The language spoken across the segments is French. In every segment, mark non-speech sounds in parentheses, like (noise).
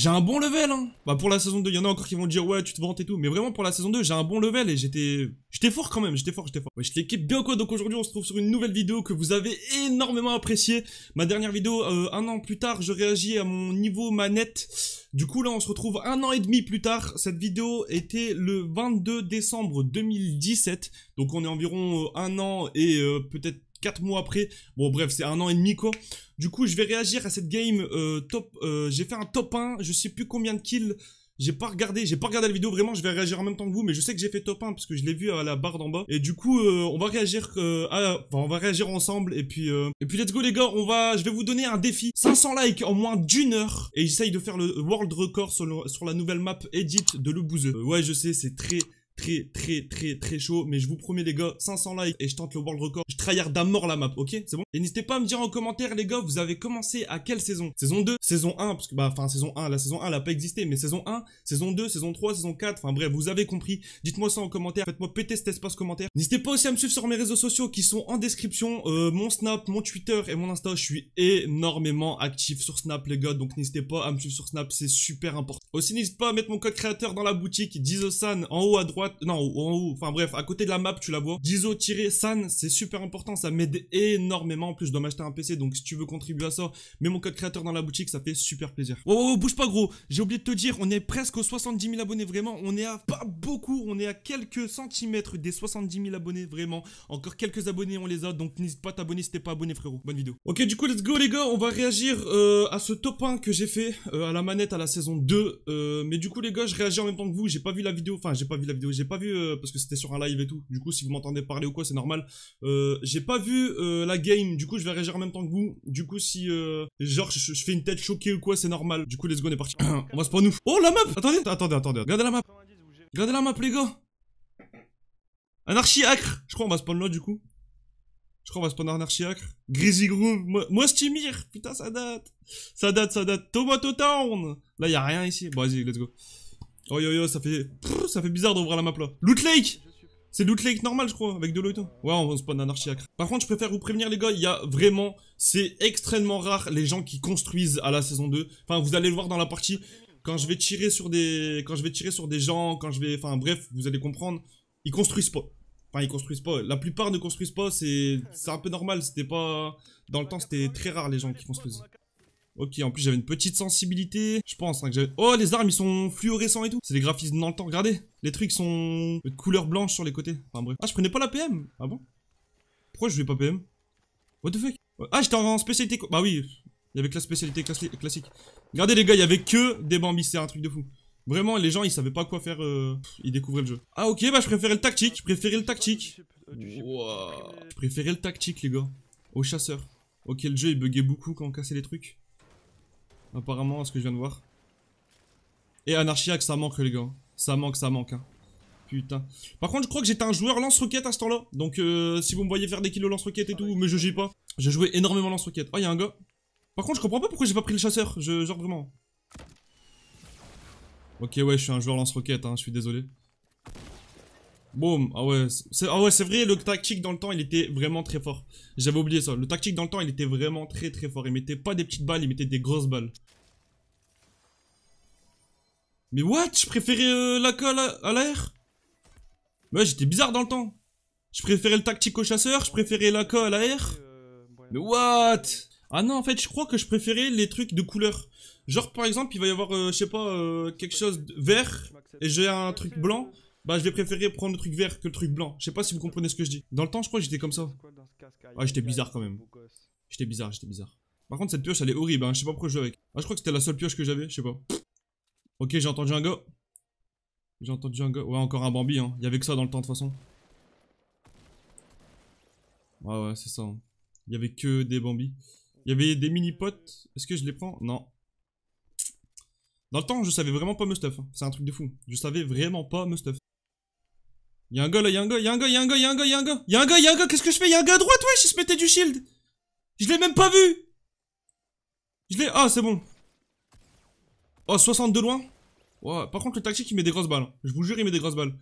j'ai un bon level hein. Bah pour la saison 2, il y en a encore qui vont dire ouais tu te vantes et tout, mais vraiment pour la saison 2 j'ai un bon level et j'étais... J'étais fort quand même, j'étais fort, j'étais fort. Ouais, je bien quoi donc aujourd'hui on se trouve sur une nouvelle vidéo que vous avez énormément appréciée. Ma dernière vidéo, euh, un an plus tard, je réagis à mon niveau manette. Du coup là on se retrouve un an et demi plus tard, cette vidéo était le 22 décembre 2017, donc on est environ euh, un an et euh, peut-être quatre mois après. Bon bref, c'est un an et demi quoi. Du coup, je vais réagir à cette game euh, top. Euh, j'ai fait un top 1, je sais plus combien de kills. J'ai pas regardé, j'ai pas regardé la vidéo vraiment, je vais réagir en même temps que vous, mais je sais que j'ai fait top 1 parce que je l'ai vu à la barre d'en bas. Et du coup, euh, on va réagir, on va réagir ensemble. Et puis, et puis let's go les gars, on va, je vais vous donner un défi, 500 likes en moins d'une heure. Et j'essaye de faire le world record sur, sur la nouvelle map edit de Le ouais, je sais, c'est très très très très très chaud mais je vous promets les gars 500 likes et je tente le world record je tryhard à la map ok c'est bon et n'hésitez pas à me dire en commentaire les gars vous avez commencé à quelle saison saison 2 saison 1 parce que bah enfin saison 1 la saison 1 elle a pas existé mais saison 1 saison 2 saison 3 saison 4 enfin bref vous avez compris dites moi ça en commentaire faites moi péter cet espace commentaire n'hésitez pas aussi à me suivre sur mes réseaux sociaux qui sont en description euh, mon snap mon twitter et mon insta je suis énormément actif sur snap les gars donc n'hésitez pas à me suivre sur snap c'est super important aussi n'hésitez pas à mettre mon code créateur dans la boutique Dizosan en haut à droite non, en haut, enfin bref, à côté de la map, tu la vois. Jizo san c'est super important, ça m'aide énormément. En plus, je dois m'acheter un PC, donc si tu veux contribuer à ça, mets mon code créateur dans la boutique, ça fait super plaisir. Oh bouge pas gros, j'ai oublié de te dire, on est presque aux 70 000 abonnés, vraiment, on est à pas beaucoup, on est à quelques centimètres des 70 000 abonnés, vraiment. Encore quelques abonnés, on les a, donc n'hésite pas à t'abonner si t'es pas abonné, frérot. Bonne vidéo. Ok, du coup, let's go les gars, on va réagir euh, à ce top 1 que j'ai fait euh, à la manette à la saison 2. Euh, mais du coup les gars, je réagis en même temps que vous, j'ai pas vu la vidéo, enfin j'ai pas vu la vidéo euh, j'ai pas vu euh, parce que c'était sur un live et tout. Du coup, si vous m'entendez parler ou quoi, c'est normal. Euh, j'ai pas vu la game, du coup, je vais réagir en même temps que vous. Du coup, si genre je, fais une tête choquée ou quoi, c'est normal. Du coup, let's go, on est parti. va va spawn nous. Oh la map Attendez, attendez, attendez. Regardez la map. Regardez la map, les gars. Anarchie acre. Je crois on va spawn là du coup. Je crois on va spawn Anarchie acre. Grizzly Groove. Moi, moi Stimir. Putain, ça date. Ça date, ça date. Tomato Town. Là, y a rien ici. Bon, vas-y, let's go. Oh yo yo, ça fait... ça fait bizarre d'ouvrir la map là. Loot Lake c'est Loot Lake normal, je crois, avec de l'eau et tout. Ouais, on spawn archiacre. Par contre, je préfère vous prévenir, les gars, il y a vraiment... C'est extrêmement rare, les gens qui construisent à la saison 2. Enfin, vous allez le voir dans la partie. Quand je vais tirer sur des... Quand je vais tirer sur des gens, quand je vais... Enfin, bref, vous allez comprendre. Ils construisent pas. Enfin, ils construisent pas. La plupart ne construisent pas, c'est... C'est un peu normal, c'était pas... Dans le temps, c'était très rare, les gens qui construisent. Ok, en plus j'avais une petite sensibilité. Je pense hein, que j'avais... Oh, les armes, ils sont fluorescents et tout. C'est des graphismes dans le temps. Regardez, les trucs sont de couleur blanche sur les côtés. Enfin bref. Ah, je prenais pas la PM. Ah bon Pourquoi je vais pas PM What the fuck euh, Ah, j'étais en spécialité... Bah oui, il y avait que la spécialité classique. Regardez les gars, il y avait que des bambis, c'est un truc de fou. Vraiment, les gens, ils savaient pas quoi faire, euh, ils découvraient le jeu. Ah ok, bah je préférais le tactique, je préférais le tactique. Je préférais le tactique, les gars, au chasseur. Ok, le jeu, il buguait beaucoup quand on cassait les trucs. Apparemment, à ce que je viens de voir. Et anarchiaque, ça manque, les gars. Ça manque, ça manque. Hein. Putain. Par contre, je crois que j'étais un joueur lance-roquette à ce temps-là. Donc, euh, si vous me voyez faire des kilos lance-roquette et tout, mais je joue pas. J'ai joué énormément lance-roquette. oh, y'a un gars. Par contre, je comprends pas pourquoi j'ai pas pris le chasseur. Je, genre, vraiment. Ok, ouais, je suis un joueur lance-roquette, hein. je suis désolé. Boom ah, ah ouais, c'est vrai, le tactique dans le temps, il était vraiment très fort. J'avais oublié ça. Le tactique dans le temps, il était vraiment très très fort. Il mettait pas des petites balles, il mettait des grosses balles. Mais what Je préférais euh, la colle à l'air Ouais, j'étais bizarre dans le temps. Je préférais le tactique au chasseur, je préférais la colle à l'air. Mais what Ah non, en fait, je crois que je préférais les trucs de couleur. Genre, par exemple, il va y avoir, euh, je sais pas, euh, quelque chose de vert, et j'ai un truc blanc. Bah, je vais préférer prendre le truc vert que le truc blanc. Je sais pas si vous comprenez ce que je dis. Dans le temps, je crois que j'étais comme ça. Ah j'étais bizarre quand même. J'étais bizarre, j'étais bizarre. Par contre, cette pioche, elle est horrible. Hein. Je sais pas pourquoi je joue avec. Ah, je crois que c'était la seule pioche que j'avais. Je sais pas. Ok, j'ai entendu un go. J'ai entendu un gars. Ouais, encore un Bambi. Hein. Il y avait que ça dans le temps, de toute façon. Ouais, ouais, c'est ça. Hein. Il y avait que des Bambi. Il y avait des mini-potes. Est-ce que je les prends Non. Dans le temps, je savais vraiment pas me stuff. Hein. C'est un truc de fou. Je savais vraiment pas me stuff. Y'a un gars là, y'a un gars, y'a un gars, y'a un gars, y'a un gars, y'a un gars, y'a un gars, un gars, qu'est-ce que je fais Y'a un gars à droite, wesh, il se mettait du shield Je l'ai même pas vu Je l'ai. Ah, c'est bon Oh, 62 loin Par contre, le tactique, il met des grosses balles. Hein. Je vous jure, il met des grosses balles.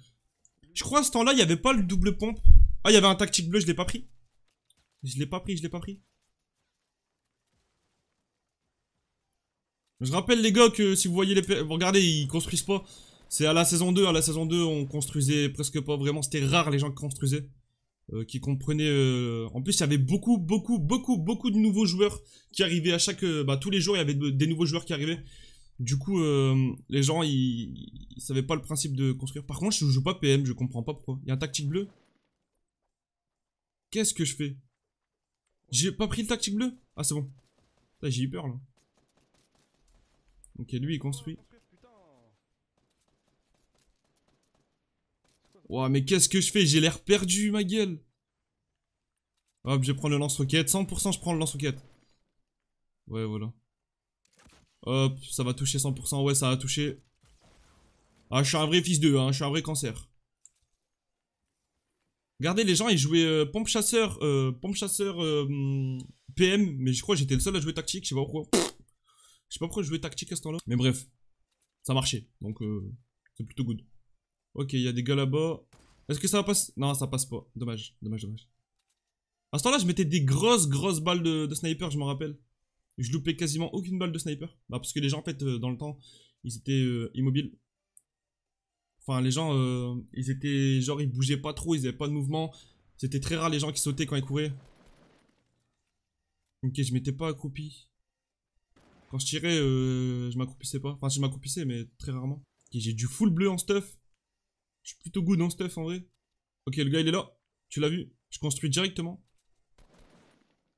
Je crois à ce temps-là, il y avait pas le double pompe. Ah, il y avait un tactique bleu, je l'ai pas pris. Je l'ai pas pris, je l'ai pas pris. Je rappelle les gars que si vous voyez les... regardez, ils construisent pas. C'est à la saison 2. À la saison 2, on construisait presque pas vraiment. C'était rare les gens qui construisaient. Euh, qui comprenaient... Euh, en plus, il y avait beaucoup, beaucoup, beaucoup, beaucoup de nouveaux joueurs qui arrivaient à chaque... Euh, bah, tous les jours, il y avait des nouveaux joueurs qui arrivaient. Du coup, les gens, ils, savaient pas le principe de construire. Par contre, je joue pas PM, je comprends pas pourquoi. Il y a un tactique bleu. Qu'est-ce que je fais J'ai pas pris le tactique bleu Ah, c'est bon. J'ai eu peur, là. Ok, lui, il construit. Ouah, mais qu'est-ce que je fais J'ai l'air perdu, ma gueule. Hop, je prends le lance-roquette. 100%, je prends le lance-roquette. Ouais, voilà. Hop, ça va toucher 100%. Ouais, ça va toucher Ah, je suis un vrai fils d'eux, hein. Je suis un vrai cancer. Regardez, les gens, ils jouaient euh, pompe chasseur, euh, pompe chasseur euh, PM. Mais je crois que j'étais le seul à jouer tactique. Je sais pas pourquoi. Je sais pas pourquoi je jouais tactique à ce temps-là. Mais bref, ça marchait. Donc, c'est plutôt good. Ok, il y a des gars là-bas. Est-ce que ça va passer Non, ça passe pas. Dommage, dommage, dommage. À ce temps-là, je mettais des grosses, grosses balles de, sniper, je m'en rappelle. Je loupais quasiment aucune balle de sniper. Bah, parce que les gens, en fait, euh, dans le temps, ils étaient euh, immobiles. Enfin, les gens, euh, ils étaient... Genre, ils bougeaient pas trop, ils avaient pas de mouvement. C'était très rare les gens qui sautaient quand ils couraient. Ok, je m'étais pas accroupi. Quand je tirais, je m'accroupissais pas. Enfin, je m'accroupissais, mais très rarement. Ok, j'ai du full bleu en stuff. Je suis plutôt good en stuff en vrai. Ok, le gars il est là. Tu l'as vu Je construis directement.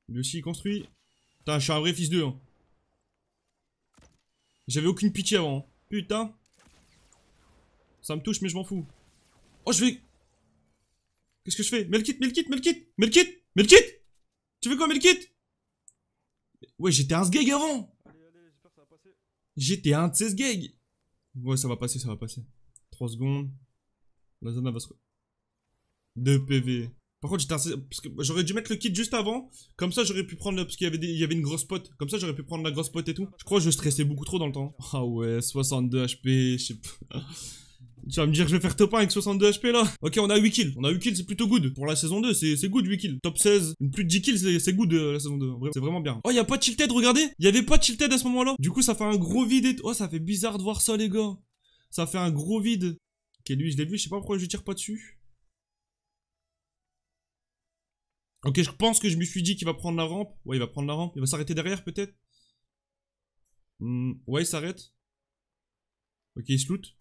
Lui aussi il construit. Putain, je suis un vrai fils d'eux. Hein. J'avais aucune pitié avant. Hein. Putain. Ça me touche mais je m'en fous. Oh, je vais... Qu'est-ce que je fais Melkit, le kit, Melkit le kit, mets le kit Mets le kit Mets le kit Tu veux quoi, mets le kit Ouais, j'étais un sgeg avant J'étais un de ces sgeg Ouais, ça va passer, ça va passer. 3 secondes zone va se... 2 PV. Par contre, j'aurais dû mettre le kit juste avant. Comme ça, j'aurais pu prendre. Parce qu'il y, avait y avait une grosse pote. Comme ça, j'aurais pu prendre la grosse pote et tout. Je crois que je stressais beaucoup trop dans le temps. Ah ouais, 62 HP. Je sais pas. Tu vas me dire que je vais faire top 1 avec 62 HP là Ok on a 8 kills, on a 8 kills c'est plutôt good Pour la saison 2 c'est good 8 kills Top 16, plus de 10 kills c'est good euh, la saison 2 C'est vraiment bien Oh y a pas de tilted regardez Y avait pas de tilted à ce moment là Du coup ça fait un gros vide et... Oh ça fait bizarre de voir ça les gars Ça fait un gros vide lui, je l'ai vu. Je sais pas pourquoi je tire pas dessus. Ok, je pense que je me suis dit qu'il va prendre la rampe. Ouais, il va prendre la rampe. Il va s'arrêter derrière, peut-être. Hmm, ouais, il s'arrête. Ok, il se loot.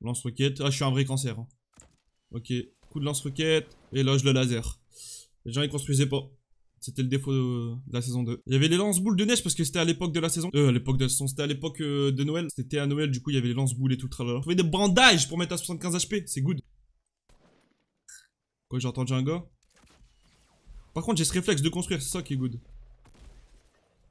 Lance-roquette. Ah, je suis un vrai cancer. Hein. Ok, coup de lance-roquette. Et là, je le laser. Les gens, ils construisaient pas. C'était le défaut de la saison 2. Il y avait les lance-boules de neige parce que c'était à l'époque de la saison. Euh, à l'époque de la c'était à l'époque euh, de Noël. C'était à Noël, du coup, il y avait les lance-boules et tout le tralala. Trouver des bandages pour mettre à 75 HP, c'est good. Quoi, j'ai entendu un gars Par contre, j'ai ce réflexe de construire, c'est ça qui est good.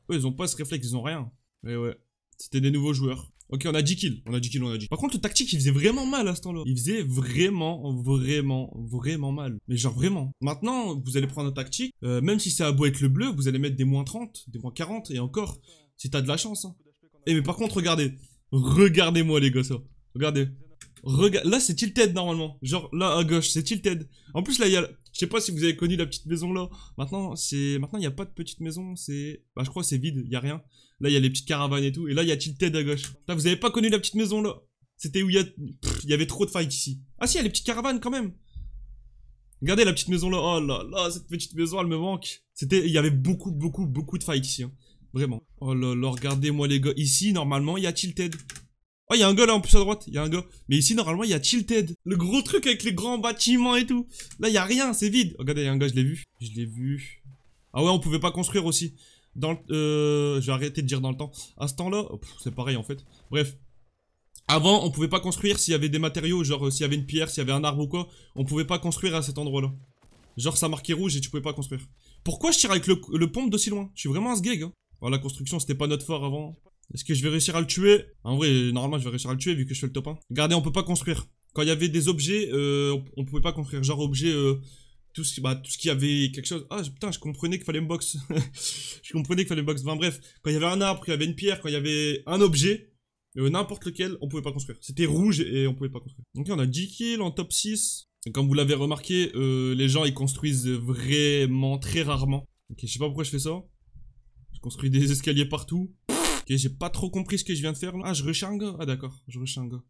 Ouais, ils ont pas ce réflexe, ils ont rien. Mais ouais, c'était des nouveaux joueurs. Ok, on a 10 kills. On a 10 kills, on a 10. Par contre, le tactique, il faisait vraiment mal à ce temps-là. Il faisait vraiment, vraiment, vraiment mal. Mais genre vraiment. Maintenant, vous allez prendre un tactique. Euh, même si c'est à beau être le bleu, vous allez mettre des moins 30, des moins 40. Et encore, si t'as de la chance. Hein. Eh, Et mais par contre, regardez. Regardez-moi, les gosses. Hein. Regardez. là, c'est tilted normalement. Genre là, à gauche, c'est tilted. En plus, là, il y a je sais pas si vous avez connu la petite maison là. Maintenant, c'est maintenant il n'y a pas de petite maison, c'est bah je crois c'est vide, il y a rien. Là, il y a les petites caravanes et tout et là il y a Tilted à gauche. Là, vous avez pas connu la petite maison là. C'était où il y y avait trop de fights ici. Ah si, il y a les petites caravanes quand même. Regardez la petite maison là. Oh là là, cette petite maison, elle me manque. C'était il y avait beaucoup beaucoup beaucoup de fights ici. Hein. Vraiment. Oh là là, regardez-moi les gars. Ici, normalement, il y a Tilted. Oh, il un gars là en plus à droite, il y a un gars. Mais ici, normalement, il y a Tilted. Le gros truc avec les grands bâtiments et tout. Là, il y a rien, c'est vide. regardez, il un gars, je l'ai vu. Je l'ai vu. Ah ouais, on pouvait pas construire aussi. Dans le... Euh, je vais arrêter de dire dans le temps. À ce temps-là, c'est pareil en fait. Bref. Avant, on pouvait pas construire s'il y avait des matériaux, genre euh, s'il y avait une pierre, s'il y avait un arbre ou quoi. On pouvait pas construire à cet endroit-là. Genre, ça marquait rouge et tu pouvais pas construire. Pourquoi je tire avec le, le pompe d'aussi loin Je suis vraiment un sgeg. Hein. Oh, la construction, c'était pas notre fort avant. Est-ce que je vais réussir à le tuer En vrai, normalement, je vais réussir à le tuer vu que je fais le top 1. Regardez, on peut pas construire. Quand il y avait des objets, euh, on pouvait pas construire. Genre objet, euh, tout ce qui bah, tout ce qui avait quelque chose. Ah putain, je comprenais qu'il fallait une box. (laughs) je comprenais qu'il fallait une box. Enfin bref, quand il y avait un arbre, quand il y avait une pierre, quand il y avait un objet, euh, n'importe lequel, on pouvait pas construire. C'était rouge et on pouvait pas construire. Donc on a 10 kills en top 6. Et comme vous l'avez remarqué, euh, les gens ils construisent vraiment très rarement. Ok, je sais pas pourquoi je fais ça. Je construis des escaliers partout. Ok, j'ai pas trop compris ce que je viens de faire. Ah, je rush un gars Ah, d'accord, je rush un gars. Ok,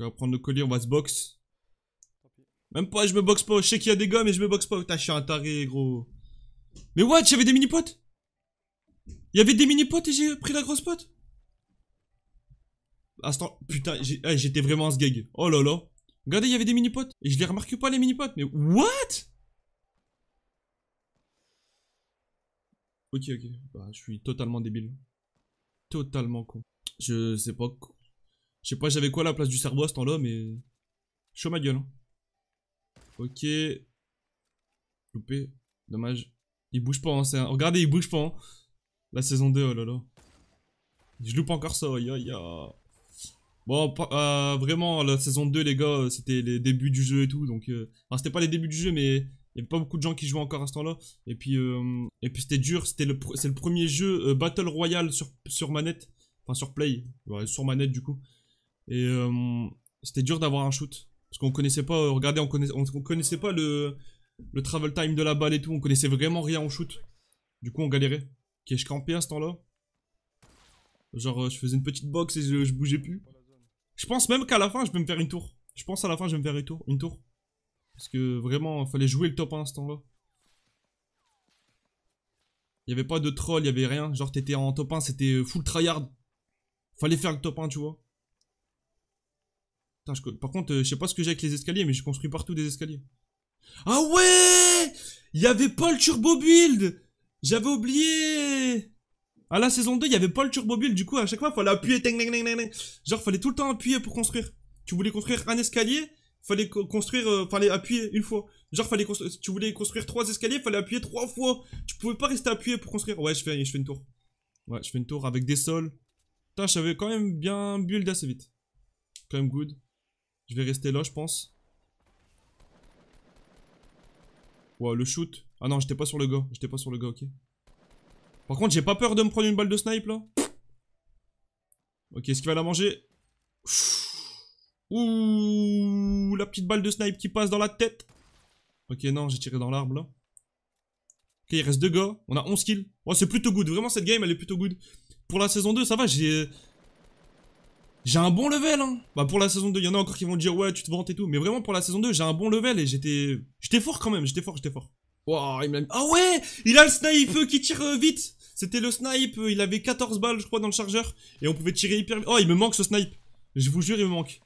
on va prendre le colis on va se box. Même pas, je me boxe pas. Je sais qu'il y a des gars, mais je me boxe pas. Putain, je suis un taré, gros. Mais what J'avais des mini-potes avait des mini-potes et j'ai pris la grosse pote Instant, putain, ah, j'étais vraiment ce gag Oh là là. Regardez, il y avait des mini-potes. Et je les remarque pas, les mini-potes. Mais what Ok, ok. Bah, je suis totalement débile. Totalement con. Je sais pas. Je sais pas, j'avais quoi la place du cerveau à ce temps-là, mais. Chaud ma gueule. Hein. Ok. Loupé. Dommage. Il bouge pas, hein. Regardez, il bouge pas. Hein. La saison 2, oh là là. Je loupe encore ça, ya ya Bon, euh, vraiment, la saison 2, les gars, euh, c'était les débuts du jeu et tout. Donc, euh, c'était pas les débuts du jeu, mais il n'y avait pas beaucoup de gens qui jouaient encore à ce temps-là. Et puis, euh, et puis c'était dur. C'était le, c'est le premier jeu euh, Battle Royale sur, sur manette. Enfin, sur Play. sur manette, du coup. Et euh, c'était dur d'avoir un shoot. Parce qu'on connaissait pas, regardez, on, connaissait pas le, le travel time de la balle et tout. On connaissait vraiment rien au shoot. Du coup, on galérait. Ok, je campais à ce temps-là. Genre, je faisais une petite box et je, bougeais plus. Je pense même qu'à la fin, je vais me faire une tour. Je pense à la fin, je vais me faire tour. Une tour. Parce que vraiment, il fallait jouer le top 1 ce temps-là. Il n'y avait pas de troll, il avait rien. Genre, t'étais en top 1, c'était full tryhard. Fallait faire le top 1, tu vois. Par contre, euh, je sais pas ce que j'ai avec les escaliers, mais j'ai construit partout des escaliers. Ah ouais Il y avait pas le turbo build J'avais oublié À ah, la saison 2, il y avait pas le turbo build. Du coup, à chaque fois, il fallait appuyer. Genre, fallait tout le temps appuyer pour construire. Tu voulais construire un escalier Fallait construire, euh, fallait appuyer une fois. Genre, fallait construire tu voulais construire trois escaliers, fallait appuyer trois fois. Tu pouvais pas rester appuyé pour construire. Ouais, je fais, je fais une tour. Ouais, je fais une tour avec des sols. Putain, j'avais quand même bien build assez vite. Quand même good. Je vais rester là, je pense. Wow, le shoot. Ah non, j'étais pas sur le gars. J'étais pas sur le gars, ok. Par contre, j'ai pas peur de me prendre une balle de snipe, là. Ok, est-ce qu'il va la manger Ouh la petite balle de snipe qui passe dans la tête. Ok, non, j'ai tiré dans l'arbre, là. Ok, il reste deux gars. On a 11 kills. Oh c'est plutôt good. Vraiment, cette game, elle est plutôt good. Pour la saison 2, ça va, j'ai... J'ai un bon level, hein. Bah, pour la saison 2, il y en a encore qui vont dire, ouais, tu te vantes et tout. Mais vraiment, pour la saison 2, j'ai un bon level et j'étais... J'étais fort, quand même. J'étais fort, j'étais fort. Oh il me Ah ouais Il a le snipe euh, qui tire euh, vite C'était le snipe, euh, il avait 14 balles, je crois, dans le chargeur. Et on pouvait tirer hyper vite. Oh, il me manque, ce snipe. Je vous jure, il me manque.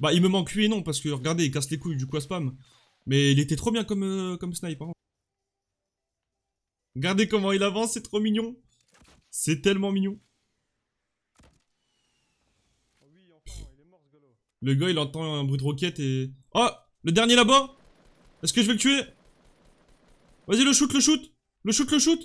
Bah, il me manque lui et non, parce que regardez, il casse les couilles, du coup, à spam. Mais il était trop bien comme, euh, comme snipe. Hein. Regardez comment il avance, c'est trop mignon. C'est tellement mignon. Le gars, il entend un bruit de roquette et... Oh Le dernier là-bas Est-ce que je vais le tuer Vas-y, le shoot, le shoot Le shoot, le shoot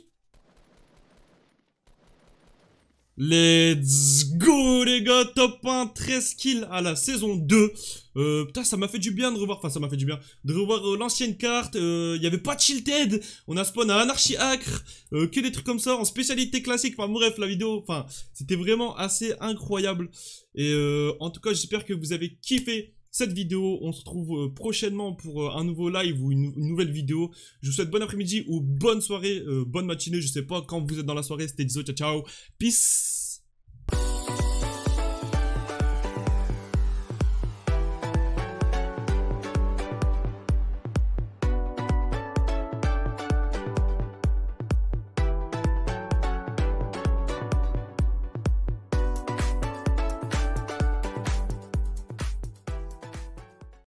Let's go les gars, top 1, 13 kills à la saison 2 euh, Putain ça m'a fait du bien de revoir, enfin ça m'a fait du bien De revoir euh, l'ancienne carte, il euh, n'y avait pas de Shielded On a spawn à Anarchy Acre, que des trucs comme ça en spécialité classique Enfin bref la vidéo, enfin c'était vraiment assez incroyable Et en tout cas j'espère que vous avez kiffé cette vidéo. On se retrouve euh, prochainement pour euh, un nouveau live ou une, nouvelle vidéo. Je vous souhaite bon après-midi ou bonne soirée, euh, bonne matinée, je sais pas quand vous êtes dans la soirée. C'était Dizzo, ciao ciao, peace